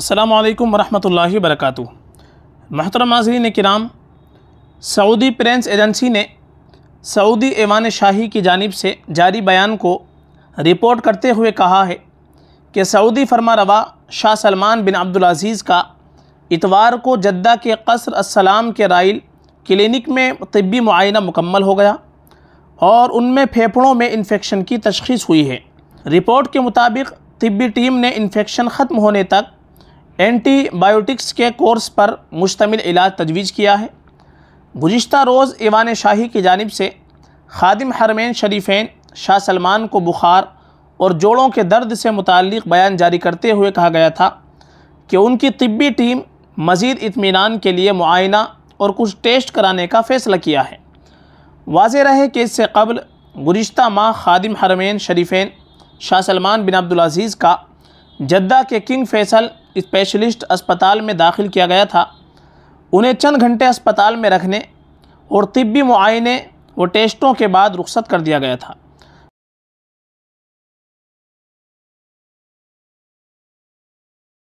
السلام علیکم ورحمۃ اللہ وبرکاتہ محترم ناظرین کرام سعودی پرینس ایجنسی نے سعودی ایوان شاہی کی جانب سے جاری بیان کو رپورٹ کرتے ہوئے کہا ہے کہ سعودی فرما روا شاہ سلمان بن عبدالعزیز کا اتوار کو جدہ کے قصر السلام کے رائل کلینک میں طبی معائنہ مکمل ہو گیا اور ان میں پھیپھڑوں میں انفیکشن کی تشخیص ہوئی ہے رپورٹ کے مطابق طبی ٹیم نے انفیکشن ختم ہونے تک اینٹی بائیوٹکس کے کورس پر مشتمل علاج تجویز کیا ہے گزشتہ روز ایوان شاہی کی جانب سے خادم حرمین شریفین شاہ سلمان کو بخار اور جوڑوں کے درد سے متعلق بیان جاری کرتے ہوئے کہا گیا تھا کہ ان کی طبی ٹیم مزید اطمینان کے لیے معائنہ اور کچھ ٹیسٹ کرانے کا فیصلہ کیا ہے واضح رہے کہ اس سے قبل گزشتہ ماہ خادم حرمین شریفین شاہ سلمان بن عبدالعزیز کا جدہ کے کنگ فیصل اسپیشلسٹ اسپتال میں داخل کیا گیا تھا انہیں چند گھنٹے اسپتال میں رکھنے اور طبی معائنے و ٹیسٹوں کے بعد رخصت کر دیا گیا تھا